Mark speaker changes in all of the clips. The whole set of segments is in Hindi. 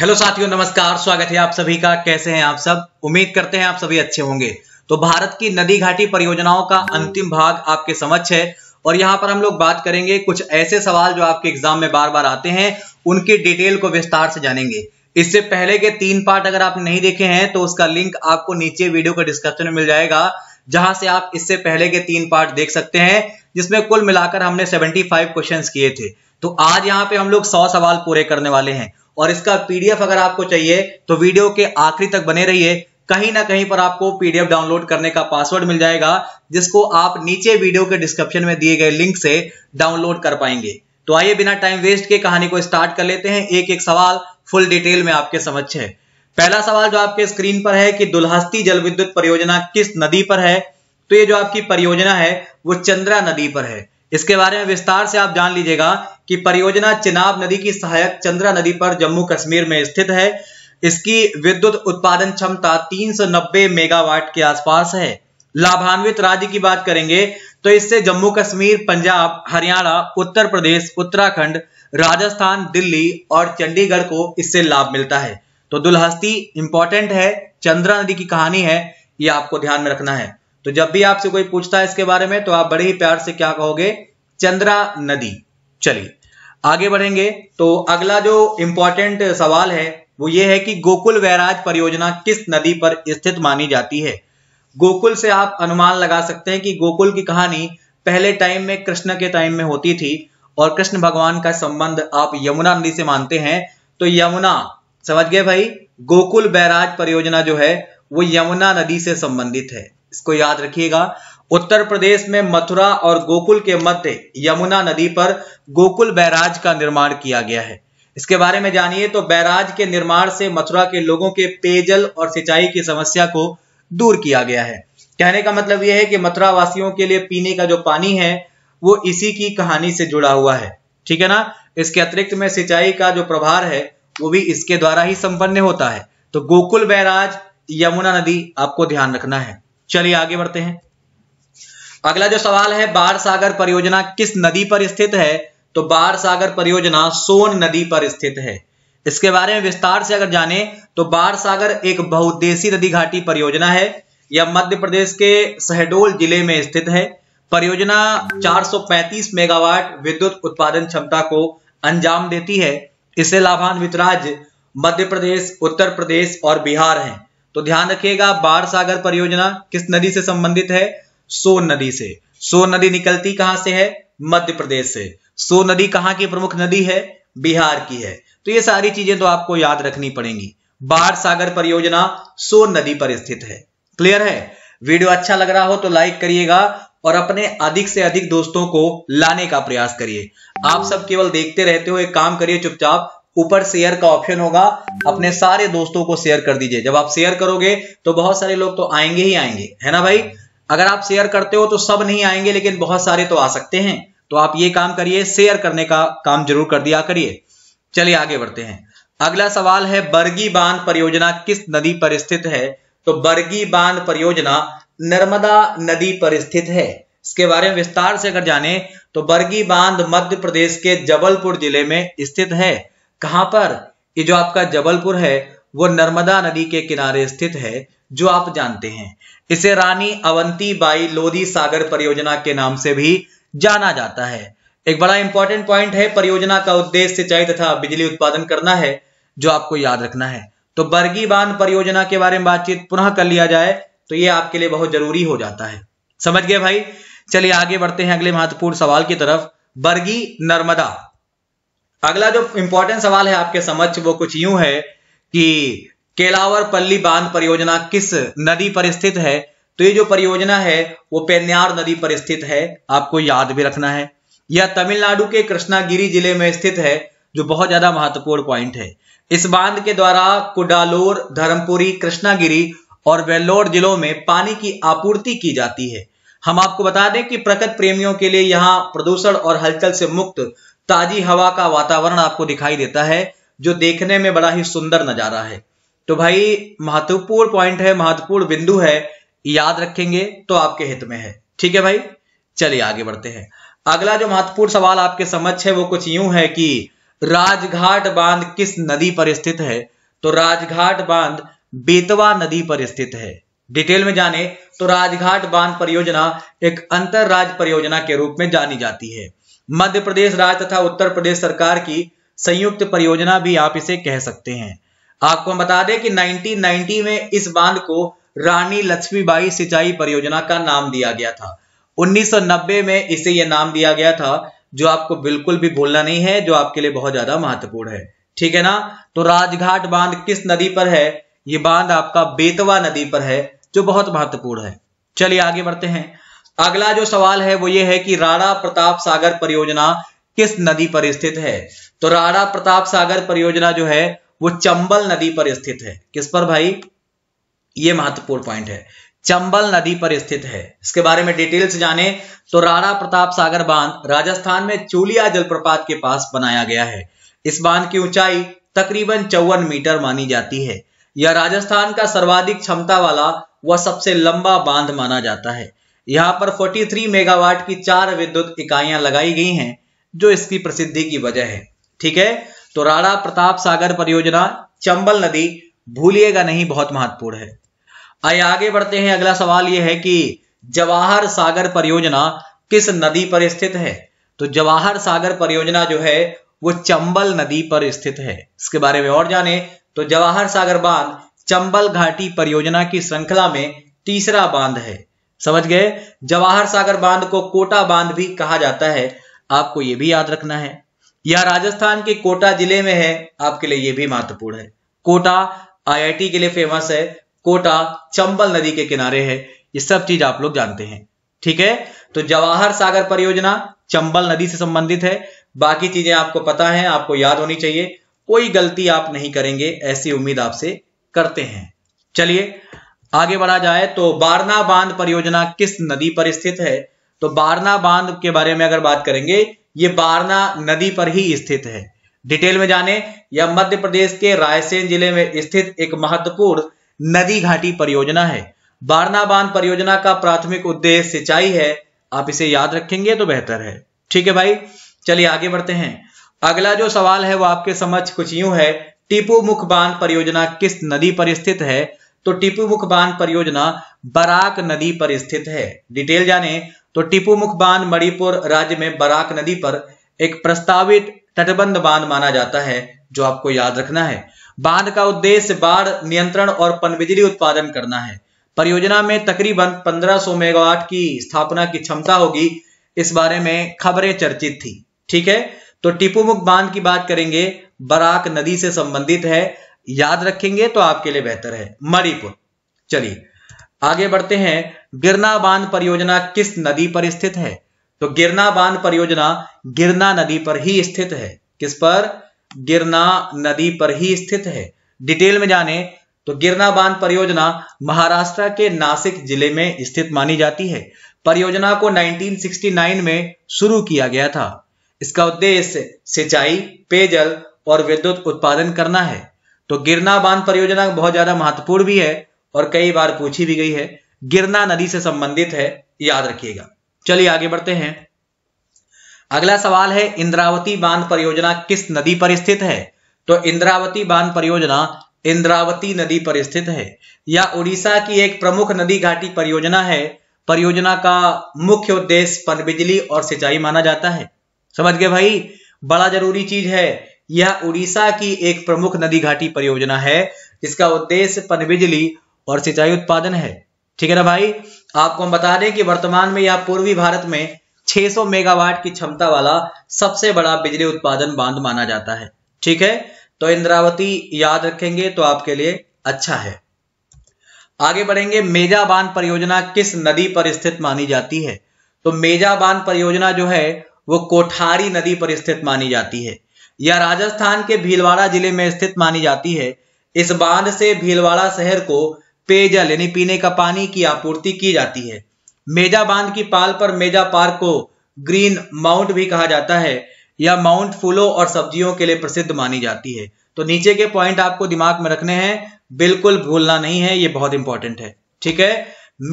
Speaker 1: हेलो साथियों नमस्कार स्वागत है आप सभी का कैसे हैं आप सब उम्मीद करते हैं आप सभी अच्छे होंगे तो भारत की नदी घाटी परियोजनाओं का अंतिम भाग आपके समक्ष है और यहाँ पर हम लोग बात करेंगे कुछ ऐसे सवाल जो आपके एग्जाम में बार बार आते हैं उनकी डिटेल को विस्तार से जानेंगे इससे पहले के तीन पार्ट अगर आप नहीं देखे हैं तो उसका लिंक आपको नीचे वीडियो के डिस्क्रिप्शन में मिल जाएगा जहां से आप इससे पहले के तीन पार्ट देख सकते हैं जिसमें कुल मिलाकर हमने 75 क्वेश्चंस किए थे तो आज यहाँ पे हम लोग 100 सवाल पूरे करने वाले हैं और इसका पीडीएफ अगर आपको चाहिए तो वीडियो के आखिरी तक बने रहिए कहीं ना कहीं पर आपको पीडीएफ डाउनलोड करने का पासवर्ड मिल जाएगा जिसको आप नीचे वीडियो के डिस्क्रिप्शन में दिए गए लिंक से डाउनलोड कर पाएंगे तो आइए बिना टाइम वेस्ट के कहानी को स्टार्ट कर लेते हैं एक एक सवाल फुल डिटेल में आपके समक्ष है पहला सवाल जो आपके स्क्रीन पर है कि दुल्हस्ती जल विद्युत परियोजना किस नदी पर है तो ये जो आपकी परियोजना है वो चंद्रा नदी पर है इसके बारे में विस्तार से आप जान लीजिएगा कि परियोजना चिनाब नदी की सहायक चंद्रा नदी पर जम्मू कश्मीर में स्थित है इसकी विद्युत उत्पादन क्षमता 390 मेगावाट के आसपास है लाभान्वित राज्य की बात करेंगे तो इससे जम्मू कश्मीर पंजाब हरियाणा उत्तर प्रदेश उत्तराखंड राजस्थान दिल्ली और चंडीगढ़ को इससे लाभ मिलता है तो दुलहस्ती इंपॉर्टेंट है चंद्रा नदी की कहानी है ये आपको ध्यान में रखना है तो जब भी आपसे कोई पूछता है इसके बारे में तो आप बड़े ही प्यार से क्या कहोगे चंद्रा नदी चलिए आगे बढ़ेंगे तो अगला जो इंपॉर्टेंट सवाल है वो ये है कि गोकुल वैराज परियोजना किस नदी पर स्थित मानी जाती है गोकुल से आप अनुमान लगा सकते हैं कि गोकुल की कहानी पहले टाइम में कृष्ण के टाइम में होती थी और कृष्ण भगवान का संबंध आप यमुना नदी से मानते हैं तो यमुना समझ गए भाई गोकुल बैराज परियोजना जो है वो यमुना नदी से संबंधित है इसको याद रखिएगा उत्तर प्रदेश में मथुरा और गोकुल के मध्य यमुना नदी पर गोकुल बैराज का निर्माण किया गया है इसके बारे में जानिए तो बैराज के निर्माण से मथुरा के लोगों के पेयजल और सिंचाई की समस्या को दूर किया गया है कहने का मतलब यह है कि मथुरा वासियों के लिए पीने का जो पानी है वो इसी की कहानी से जुड़ा हुआ है ठीक है ना इसके अतिरिक्त में सिंचाई का जो प्रभार है वो भी इसके द्वारा ही संपन्न होता है तो गोकुल बैराज यमुना नदी आपको ध्यान रखना है चलिए आगे बढ़ते हैं अगला जो सवाल है बार सागर परियोजना किस नदी पर स्थित है तो बार सागर परियोजना सोन नदी पर स्थित है इसके बारे में विस्तार से अगर जाने तो बार सागर एक बहुद्देशी नदी घाटी परियोजना है यह मध्य प्रदेश के शहडोल जिले में स्थित है परियोजना 435 मेगावाट विद्युत उत्पादन क्षमता को अंजाम देती है इसे लाभान्वित राज्य मध्य प्रदेश उत्तर प्रदेश और बिहार हैं तो ध्यान रखिएगा बार सागर परियोजना किस नदी से संबंधित है सोन नदी से सोन नदी निकलती कहां से है मध्य प्रदेश से सोन नदी कहां की प्रमुख नदी है बिहार की है तो ये सारी चीजें तो आपको याद रखनी पड़ेंगी बाढ़ सागर परियोजना सोन नदी पर स्थित है क्लियर है वीडियो अच्छा लग रहा हो तो लाइक करिएगा और अपने अधिक से अधिक दोस्तों को लाने का प्रयास करिए आप सब केवल देखते रहते हो एक काम करिए चुपचाप ऊपर शेयर का ऑप्शन होगा अपने सारे दोस्तों को शेयर कर दीजिए जब आप शेयर करोगे तो बहुत सारे लोग तो आएंगे ही आएंगे है ना भाई अगर आप शेयर करते हो तो सब नहीं आएंगे लेकिन बहुत सारे तो आ सकते हैं तो आप ये काम करिए शेयर करने का काम जरूर कर दिया करिए चलिए आगे बढ़ते हैं अगला सवाल है बरगी बांध परियोजना किस नदी पर स्थित है तो बरगी बांध परियोजना नर्मदा नदी पर स्थित है इसके बारे में विस्तार से अगर जाने तो बरगी बांध मध्य प्रदेश के जबलपुर जिले में स्थित है कहां पर ये जो आपका जबलपुर है वो नर्मदा नदी के किनारे स्थित है जो आप जानते हैं इसे रानी अवंती बाई लोधी सागर परियोजना के नाम से भी जाना जाता है एक बड़ा इंपॉर्टेंट पॉइंट है परियोजना का उद्देश्य सिंचाई तथा बिजली उत्पादन करना है जो आपको याद रखना है तो बरगी बांध परियोजना के बारे में बातचीत पुनः कर लिया जाए तो ये आपके लिए बहुत जरूरी हो जाता है समझ गए भाई चलिए आगे बढ़ते हैं अगले महत्वपूर्ण सवाल की तरफ बरगी नर्मदा अगला जो इंपॉर्टेंट सवाल है आपके समझ वो कुछ यूं है कि केलावर पल्ली बांध परियोजना किस नदी पर स्थित है तो ये जो परियोजना है वो पेन्यार नदी पर स्थित है आपको याद भी रखना है यह तमिलनाडु के कृष्णागिरी जिले में स्थित है जो बहुत ज्यादा महत्वपूर्ण पॉइंट है इस बांध के द्वारा कुडालोर धर्मपुरी कृष्णागिरी और वेल्लोर जिलों में पानी की आपूर्ति की जाती है हम आपको बता दें कि प्रकट प्रेमियों के लिए यहाँ प्रदूषण और हलचल से मुक्त ताजी हवा का वातावरण आपको दिखाई देता है जो देखने में बड़ा ही सुंदर नजारा है तो भाई महत्वपूर्ण पॉइंट है महत्वपूर्ण बिंदु है याद रखेंगे तो आपके हित में है ठीक है भाई चलिए आगे बढ़ते हैं अगला जो महत्वपूर्ण सवाल आपके समक्ष है वो कुछ यूं है कि राजघाट बांध किस नदी पर स्थित है तो राजघाट बांध बेतवा नदी पर स्थित है डिटेल में जाने तो राजघाट बांध परियोजना एक अंतर राज्य परियोजना के रूप में जानी जाती है मध्य प्रदेश राज्य तथा उत्तर प्रदेश सरकार की संयुक्त परियोजना भी आप इसे कह सकते हैं आपको हम बता दें कि 1990 में इस बांध को रानी लक्ष्मीबाई सिंचाई परियोजना का नाम दिया गया था 1990 में इसे यह नाम दिया गया था जो आपको बिल्कुल भी भूलना नहीं है जो आपके लिए बहुत ज्यादा महत्वपूर्ण है ठीक है ना तो राजघाट बांध किस नदी पर है ये बांध आपका बेतवा नदी पर है जो बहुत महत्वपूर्ण है चलिए आगे बढ़ते हैं अगला जो सवाल है वो ये है कि राणा प्रताप सागर परियोजना किस नदी पर स्थित है तो राणा प्रताप सागर परियोजना जो है वो चंबल नदी पर स्थित है किस पर भाई ये महत्वपूर्ण पॉइंट है चंबल नदी पर स्थित है इसके बारे में डिटेल से जाने तो राणा प्रताप सागर बांध राजस्थान में चूलिया जलप्रपात के पास बनाया गया है इस बांध की ऊंचाई तकरीबन चौवन मीटर मानी जाती है यह राजस्थान का सर्वाधिक क्षमता वाला व सबसे लंबा बांध माना जाता है यहां पर 43 मेगावाट की चार विद्युत इकाइयां लगाई गई हैं जो इसकी प्रसिद्धि की वजह है ठीक है तो राणा प्रताप सागर परियोजना चंबल नदी भूलिएगा नहीं बहुत महत्वपूर्ण है आइए आगे बढ़ते हैं अगला सवाल यह है कि जवाहर सागर परियोजना किस नदी पर स्थित है तो जवाहर सागर परियोजना जो है वो चंबल नदी पर स्थित है इसके बारे में और जाने तो जवाहर सागर बांध चंबल घाटी परियोजना की श्रृंखला में तीसरा बांध है समझ गए जवाहर सागर बांध को कोटा बांध भी कहा जाता है आपको यह भी याद रखना है यह राजस्थान के कोटा जिले में है आपके लिए यह भी महत्वपूर्ण है कोटा आईआईटी के लिए फेमस है कोटा चंबल नदी के किनारे है ये सब चीज आप लोग जानते हैं ठीक है तो जवाहर सागर परियोजना चंबल नदी से संबंधित है बाकी चीजें आपको पता है आपको याद होनी चाहिए कोई गलती आप नहीं करेंगे ऐसी उम्मीद आपसे करते हैं चलिए आगे बढ़ा जाए तो बारना बांध परियोजना किस नदी पर स्थित है तो बारना बांध के बारे में अगर बात करेंगे ये बारना नदी पर ही स्थित है डिटेल में जाने यह मध्य प्रदेश के रायसेन जिले में स्थित एक महत्वपूर्ण नदी घाटी परियोजना है बारना बांध परियोजना का प्राथमिक उद्देश्य सिंचाई है आप इसे याद रखेंगे तो बेहतर है ठीक है भाई चलिए आगे बढ़ते हैं अगला जो सवाल है वो आपके समझ कुछ यूं है टीपू मुख बांध परियोजना किस नदी पर स्थित है तो टीपू मुख बांध परियोजना बराक नदी पर स्थित है डिटेल जाने तो टीपू मुख बांध मणिपुर राज्य में बराक नदी पर एक प्रस्तावित तटबंध बांध माना जाता है जो आपको याद रखना है बांध का उद्देश्य बाढ़ नियंत्रण और पनबिजली उत्पादन करना है परियोजना में तकरीबन 1500 मेगावाट की स्थापना की क्षमता होगी इस बारे में खबरें चर्चित थी ठीक है तो टीपूमुख बांध की बात करेंगे बराक नदी से संबंधित है याद रखेंगे तो आपके लिए बेहतर है मणिपुर चलिए आगे बढ़ते हैं गिरना बांध परियोजना किस नदी पर स्थित है तो गिरना बांध परियोजना गिरना नदी पर ही स्थित है किस पर गिरना नदी पर ही स्थित है डिटेल में जाने तो गिरना बांध परियोजना महाराष्ट्र के नासिक जिले में स्थित मानी जाती है परियोजना को 1969 में शुरू किया गया था इसका उद्देश्य सिंचाई पेयजल और विद्युत उत्पादन करना है तो गिरना बांध परियोजना बहुत ज्यादा महत्वपूर्ण भी है और कई बार पूछी भी गई है गिरना नदी से संबंधित है याद रखिएगा चलिए आगे बढ़ते हैं अगला सवाल है इंद्रावती बांध परियोजना किस नदी पर स्थित है तो इंद्रावती बांध परियोजना इंद्रावती नदी पर स्थित है यह उड़ीसा की एक प्रमुख नदी घाटी परियोजना है परियोजना का मुख्य उद्देश्य पनबिजली और सिंचाई माना जाता है समझ गए भाई बड़ा जरूरी चीज है यह उड़ीसा की एक प्रमुख नदी घाटी परियोजना है जिसका उद्देश्य पनबिजली और सिंचाई उत्पादन है ठीक है ना भाई आपको हम बता दें कि वर्तमान में या पूर्वी भारत में 600 मेगावाट की क्षमता वाला सबसे बड़ा बिजली उत्पादन बांध माना जाता है ठीक है तो इंद्रावती याद रखेंगे तो आपके लिए अच्छा है आगे बढ़ेंगे मेजा बांध परियोजना किस नदी पर स्थित मानी जाती है तो मेजा बांध परियोजना जो है वो कोठारी नदी पर स्थित मानी जाती है यह राजस्थान के भीलवाड़ा जिले में स्थित मानी जाती है इस बांध से भीलवाड़ा शहर को पेयजल यानी पीने का पानी की आपूर्ति की जाती है मेजा बांध की पाल पर मेजा पार्क को ग्रीन माउंट भी कहा जाता है या माउंट फूलों और सब्जियों के लिए प्रसिद्ध मानी जाती है तो नीचे के पॉइंट आपको दिमाग में रखने हैं बिल्कुल भूलना नहीं है ये बहुत इंपॉर्टेंट है ठीक है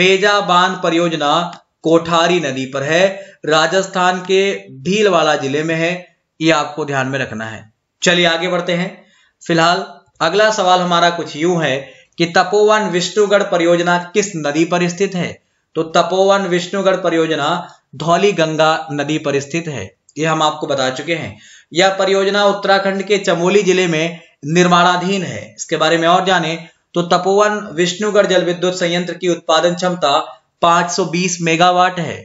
Speaker 1: मेजा बांध परियोजना कोठारी नदी पर है राजस्थान के भीलवाड़ा जिले में है ये आपको ध्यान में रखना है चलिए आगे बढ़ते हैं फिलहाल अगला सवाल हमारा कुछ यूं है कि तपोवन विष्णुगढ़ परियोजना किस नदी पर स्थित है तो तपोवन विष्णुगढ़ परियोजना धौली गंगा नदी पर स्थित है यह हम आपको बता चुके हैं यह परियोजना उत्तराखंड के चमोली जिले में निर्माणाधीन है इसके बारे में और जाने तो तपोवन विष्णुगढ़ जल विद्युत संयंत्र की उत्पादन क्षमता 520 मेगावाट है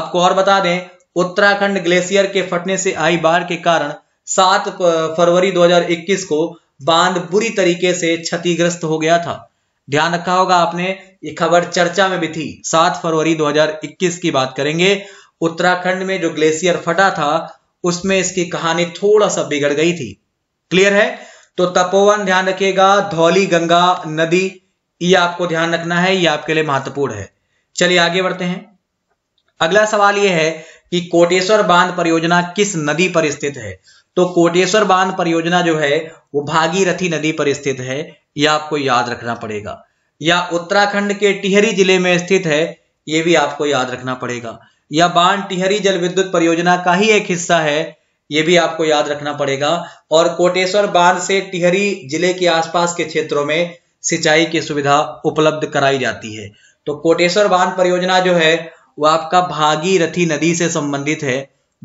Speaker 1: आपको और बता दें उत्तराखंड ग्लेशियर के फटने से आई बाढ़ के कारण 7 फरवरी 2021 को बांध बुरी तरीके से क्षतिग्रस्त हो गया था ध्यान रखा होगा आपने ये खबर चर्चा में भी थी सात फरवरी 2021 की बात करेंगे उत्तराखंड में जो ग्लेशियर फटा था उसमें इसकी कहानी थोड़ा सा बिगड़ गई थी क्लियर है तो तपोवन ध्यान रखिएगा धौली गंगा नदी ये आपको ध्यान रखना है ये आपके लिए महत्वपूर्ण है चलिए आगे बढ़ते हैं अगला सवाल यह है कि कोटेश्वर बांध परियोजना किस नदी पर स्थित है तो कोटेश्वर बांध परियोजना जो है वो भागीरथी नदी पर स्थित है यह आपको याद रखना पड़ेगा या उत्तराखंड के टिहरी जिले में स्थित है ये भी आपको याद रखना पड़ेगा या बांध टिहरी जल विद्युत परियोजना का ही एक हिस्सा है ये भी आपको याद रखना पड़ेगा और कोटेश्वर बांध से टिहरी जिले के आसपास के क्षेत्रों में सिंचाई की सुविधा उपलब्ध कराई जाती है तो कोटेश्वर बांध परियोजना जो है वो आपका भागीरथी नदी से संबंधित है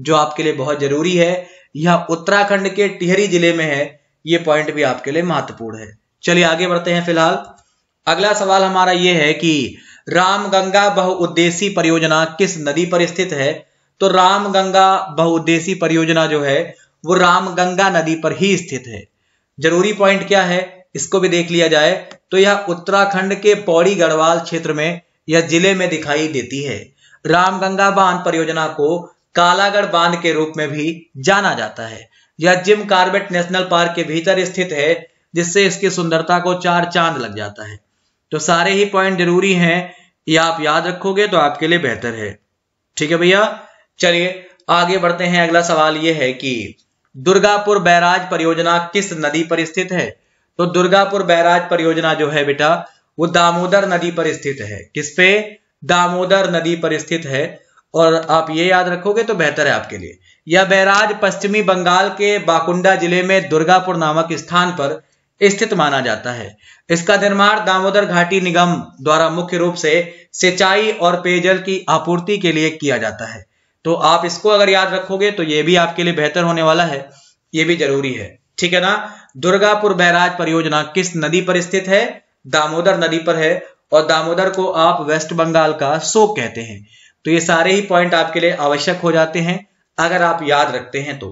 Speaker 1: जो आपके लिए बहुत जरूरी है यह उत्तराखंड के टिहरी जिले में है ये पॉइंट भी आपके लिए महत्वपूर्ण है चलिए आगे बढ़ते हैं फिलहाल अगला सवाल हमारा ये है कि रामगंगा बहुउद्देशी परियोजना किस नदी पर स्थित है तो रामगंगा बहुउद्देशी परियोजना जो है वो रामगंगा नदी पर ही स्थित है जरूरी पॉइंट क्या है इसको भी देख लिया जाए तो यह उत्तराखंड के पौड़ी गढ़वाल क्षेत्र में यह जिले में दिखाई देती है रामगंगा बांध परियोजना को कालागढ़ बांध के रूप में भी जाना जाता है यह जिम कार्बेट नेशनल पार्क के भीतर स्थित है जिससे इसकी सुंदरता को चार चांद लग जाता है तो सारे ही पॉइंट जरूरी हैं ये आप याद रखोगे तो आपके लिए बेहतर है ठीक है भैया चलिए आगे बढ़ते हैं अगला सवाल ये है कि दुर्गापुर बैराज परियोजना किस नदी पर स्थित है तो दुर्गापुर बैराज परियोजना जो है बेटा वो दामोदर नदी पर स्थित है किस पे दामोदर नदी पर स्थित है और आप ये याद रखोगे तो बेहतर है आपके लिए यह बैराज पश्चिमी बंगाल के बाकुंडा जिले में दुर्गापुर नामक स्थान पर स्थित माना जाता है इसका निर्माण दामोदर घाटी निगम द्वारा मुख्य रूप से सिंचाई और पेयजल की आपूर्ति के लिए किया जाता है तो आप इसको अगर याद रखोगे तो यह भी आपके लिए बेहतर होने वाला है ये भी जरूरी है ठीक है ना दुर्गापुर बैराज परियोजना किस नदी पर स्थित है दामोदर नदी पर है और दामोदर को आप वेस्ट बंगाल का शोक कहते हैं तो ये सारे ही पॉइंट आपके लिए आवश्यक हो जाते हैं अगर आप याद रखते हैं तो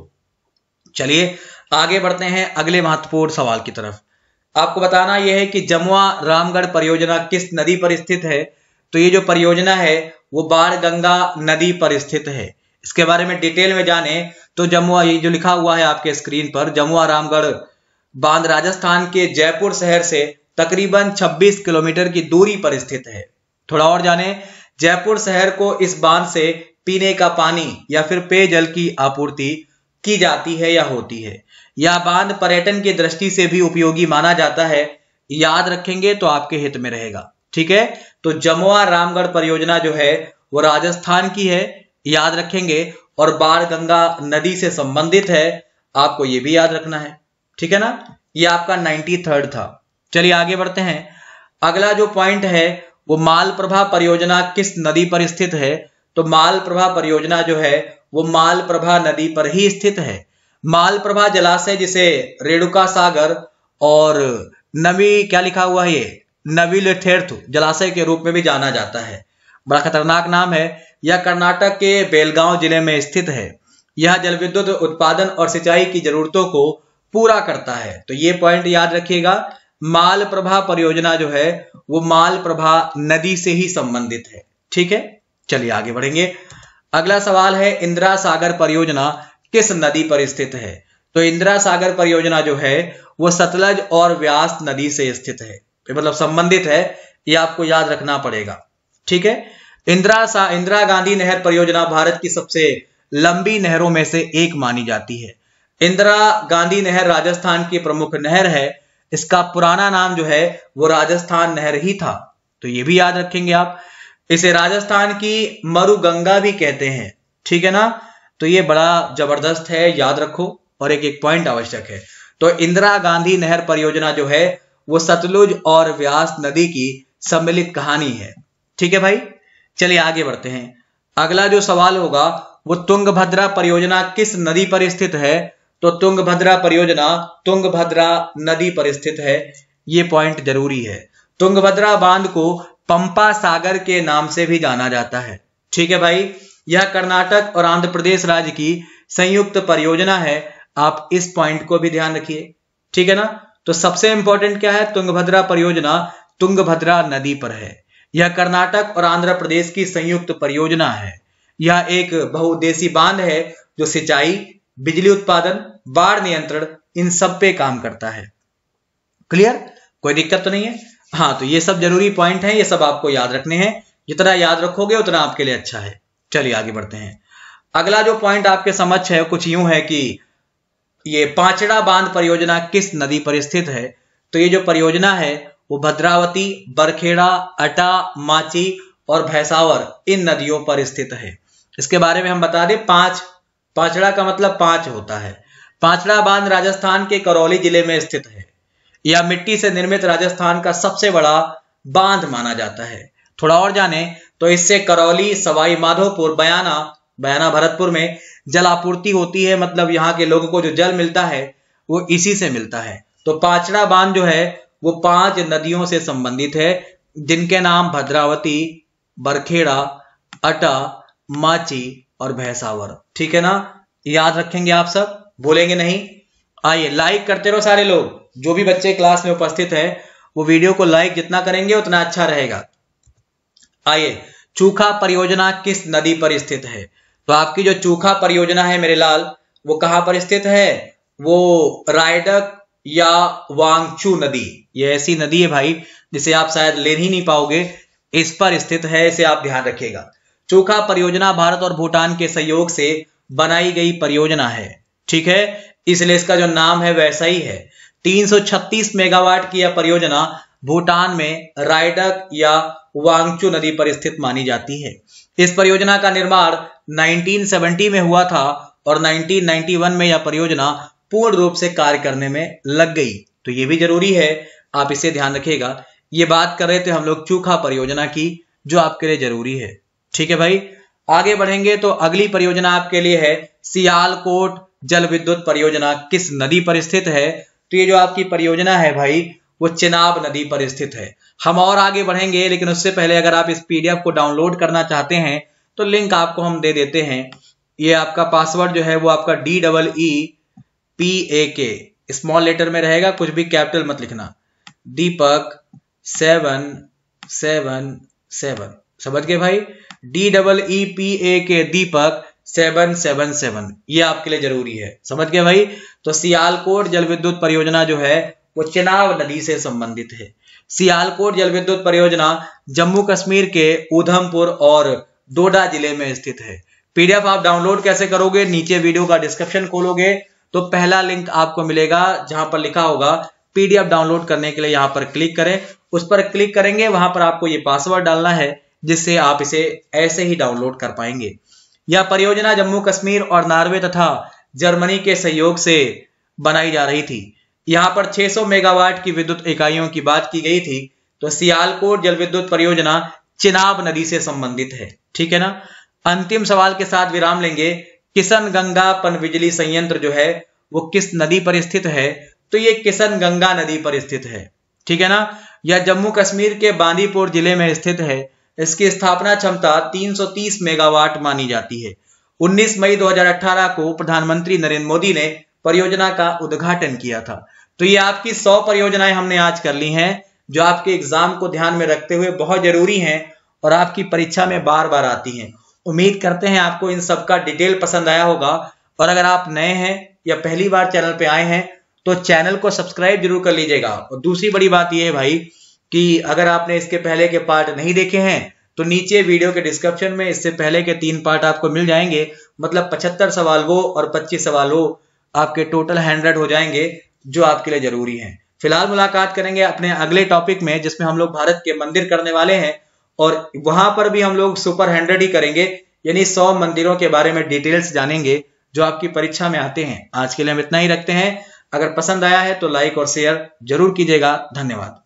Speaker 1: चलिए आगे बढ़ते हैं अगले महत्वपूर्ण सवाल की तरफ आपको बताना यह है कि जमुआ रामगढ़ परियोजना किस नदी पर स्थित है तो ये जो परियोजना है वो बाढ़ गंगा नदी पर स्थित है इसके बारे में डिटेल में जाने तो जमुआ ये जो लिखा हुआ है आपके स्क्रीन पर जमुआ रामगढ़ बांध राजस्थान के जयपुर शहर से तकरीबन 26 किलोमीटर की दूरी पर स्थित है थोड़ा और जाने जयपुर शहर को इस बांध से पीने का पानी या फिर पेयजल की आपूर्ति की जाती है या होती है यह बांध पर्यटन की दृष्टि से भी उपयोगी माना जाता है याद रखेंगे तो आपके हित में रहेगा ठीक है तो जमुआ रामगढ़ परियोजना जो है वो राजस्थान की है याद रखेंगे और बाढ़ गंगा नदी से संबंधित है आपको यह भी याद रखना है ठीक है ना ये आपका नाइन्टी थर्ड था चलिए आगे बढ़ते हैं अगला जो पॉइंट है वो मालप्रभा परियोजना किस नदी पर स्थित है तो मालप्रभा परियोजना जो है वो मालप्रभा नदी पर ही स्थित है मालप्रभा जलाशय जिसे रेणुका सागर और नवी क्या लिखा हुआ है ये नवील ठेर्थु जलाशय के रूप में भी जाना जाता है बड़ा खतरनाक नाम है यह कर्नाटक के बेलगांव जिले में स्थित है यह जल विद्युत उत्पादन और सिंचाई की जरूरतों को पूरा करता है तो ये पॉइंट याद रखिएगा माल प्रभा परियोजना जो है वो माल प्रभा नदी से ही संबंधित है ठीक है चलिए आगे बढ़ेंगे अगला सवाल है इंदिरा सागर परियोजना किस नदी पर स्थित है तो इंदिरा सागर परियोजना जो है वो सतलज और व्यास नदी से स्थित है मतलब संबंधित है ये आपको याद रखना पड़ेगा ठीक है इंदिरा सा इंदिरा गांधी नहर परियोजना भारत की सबसे लंबी नहरों में से एक मानी जाती है इंदिरा गांधी नहर राजस्थान की प्रमुख नहर है इसका पुराना नाम जो है वो राजस्थान नहर ही था तो ये भी याद रखेंगे आप इसे राजस्थान की मरुगंगा भी कहते हैं ठीक है ना तो ये बड़ा जबरदस्त है याद रखो और एक एक पॉइंट आवश्यक है तो इंदिरा गांधी नहर परियोजना जो है वो सतलुज और व्यास नदी की सम्मिलित कहानी है ठीक है भाई चलिए आगे बढ़ते हैं अगला जो सवाल होगा वो तुंगभद्रा परियोजना किस नदी पर स्थित है तो भद्रा परियोजना तुंग भद्रा नदी पर स्थित है ये पॉइंट जरूरी है तुंगभद्रा बांध को पंपा सागर के नाम से भी जाना जाता है ठीक है भाई यह कर्नाटक और आंध्र प्रदेश राज्य की संयुक्त परियोजना है आप इस पॉइंट को भी ध्यान रखिए ठीक है ना तो सबसे इंपॉर्टेंट क्या है तुंगभद्रा परियोजना तुंगभद्रा नदी पर है यह कर्नाटक और आंध्र प्रदेश की संयुक्त परियोजना है यह एक बहुउद्देशी बांध है जो सिंचाई बिजली उत्पादन बाढ़ नियंत्रण इन सब पे काम करता है क्लियर कोई दिक्कत तो नहीं है हाँ तो ये सब जरूरी पॉइंट है ये सब आपको याद रखने हैं जितना याद रखोगे उतना आपके लिए अच्छा है चलिए आगे बढ़ते हैं अगला जो पॉइंट आपके समझ है कुछ यूं है कि ये पांचड़ा बांध परियोजना किस नदी पर स्थित है तो ये जो परियोजना है वो भद्रावती बरखेड़ा अटा माची और भैसावर इन नदियों पर स्थित है इसके बारे में हम बता दें पांच पाछड़ा का मतलब पांच होता है पाचड़ा बांध राजस्थान के करौली जिले में स्थित है यह मिट्टी से निर्मित राजस्थान का सबसे बड़ा बांध माना जाता है थोड़ा और जाने तो इससे करौली सवाई माधोपुर बयाना बयाना भरतपुर में जल आपूर्ति होती है मतलब यहाँ के लोगों को जो जल मिलता है वो इसी से मिलता है तो पाचड़ा बांध जो है वो पांच नदियों से संबंधित है जिनके नाम भद्रावती बरखेड़ा अटा माची और भैसावर ठीक है ना याद रखेंगे आप सब बोलेंगे नहीं आइए लाइक करते रहो सारे लोग जो भी बच्चे क्लास में उपस्थित है वो वीडियो को लाइक जितना करेंगे उतना अच्छा रहेगा आइए चूखा परियोजना किस नदी पर स्थित है तो आपकी जो चूखा परियोजना है मेरे लाल वो कहां पर स्थित है वो रायडक या वांगचू नदी ये ऐसी नदी है भाई जिसे आप शायद ले ही नहीं पाओगे इस पर स्थित है इसे आप ध्यान रखिएगा चोखा परियोजना भारत और भूटान के सहयोग से बनाई गई परियोजना है ठीक है इसलिए इसका जो नाम है वैसा ही है 336 मेगावाट की यह परियोजना भूटान में रायडक या वांगचू नदी पर स्थित मानी जाती है इस परियोजना का निर्माण 1970 में हुआ था और 1991 में यह परियोजना पूर्ण रूप से कार्य करने में लग गई तो ये भी जरूरी है आप इसे ध्यान रखिएगा ये बात कर रहे थे हम लोग चूखा परियोजना की जो आपके लिए जरूरी है ठीक है भाई आगे बढ़ेंगे तो अगली परियोजना आपके लिए है सियालकोट जल विद्युत परियोजना किस नदी पर स्थित है तो ये जो आपकी परियोजना है भाई वो चिनाब नदी पर स्थित है हम और आगे बढ़ेंगे लेकिन उससे पहले अगर आप इस पीडीएफ को डाउनलोड करना चाहते हैं तो लिंक आपको हम दे देते हैं ये आपका पासवर्ड जो है वो आपका D double E P A K small letter में रहेगा कुछ भी कैपिटल मत लिखना दीपक सेवन सेवन सेवन समझ गए भाई D double E P A K Deepak seven seven seven ये आपके लिए जरूरी है समझ गए भाई तो सियालकोट जल विद्युत परियोजना जो है वो चेनाब नदी से संबंधित है सियालकोट जल विद्युत परियोजना जम्मू कश्मीर के उधमपुर और डोडा जिले में स्थित है पीडीएफ आप डाउनलोड कैसे करोगे नीचे वीडियो का डिस्क्रिप्शन खोलोगे तो पहला लिंक आपको मिलेगा जहां पर लिखा होगा पीडीएफ डाउनलोड करने के लिए यहां पर क्लिक करें उस पर क्लिक करेंगे वहां पर आपको ये पासवर्ड डालना है जिससे आप इसे ऐसे ही डाउनलोड कर पाएंगे यह परियोजना जम्मू कश्मीर और नार्वे तथा जर्मनी के सहयोग से बनाई जा रही थी यहाँ पर 600 मेगावाट की विद्युत इकाइयों की बात की गई थी तो सियालकोट जल विद्युत परियोजना चिनाब नदी से संबंधित है ठीक है ना अंतिम सवाल के साथ विराम लेंगे किशन गंगा पनबिजली संयंत्र जो है वो किस नदी पर स्थित है तो ये किशन गंगा नदी पर स्थित है ठीक है ना यह जम्मू कश्मीर के बांदीपुर जिले में स्थित है इसकी स्थापना क्षमता 330 मेगावाट मानी जाती है 19 मई 2018 को प्रधानमंत्री नरेंद्र मोदी ने परियोजना का उद्घाटन किया था तो ये आपकी 100 परियोजनाएं हमने आज कर ली हैं जो आपके एग्जाम को ध्यान में रखते हुए बहुत जरूरी हैं और आपकी परीक्षा में बार बार आती हैं उम्मीद करते हैं आपको इन सबका डिटेल पसंद आया होगा और अगर आप नए हैं या पहली बार चैनल पर आए हैं तो चैनल को सब्सक्राइब जरूर कर लीजिएगा और दूसरी बड़ी बात यह है भाई कि अगर आपने इसके पहले के पार्ट नहीं देखे हैं तो नीचे वीडियो के डिस्क्रिप्शन में इससे पहले के तीन पार्ट आपको मिल जाएंगे मतलब पचहत्तर सवाल वो और पच्चीस सवाल वो आपके टोटल हंड्रेड हो जाएंगे जो आपके लिए जरूरी हैं फिलहाल मुलाकात करेंगे अपने अगले टॉपिक में जिसमें हम लोग भारत के मंदिर करने वाले हैं और वहां पर भी हम लोग सुपर हंड्रेड ही करेंगे यानी सौ मंदिरों के बारे में डिटेल्स जानेंगे जो आपकी परीक्षा में आते हैं आज के लिए हम इतना ही रखते हैं अगर पसंद आया है तो लाइक और शेयर जरूर कीजिएगा धन्यवाद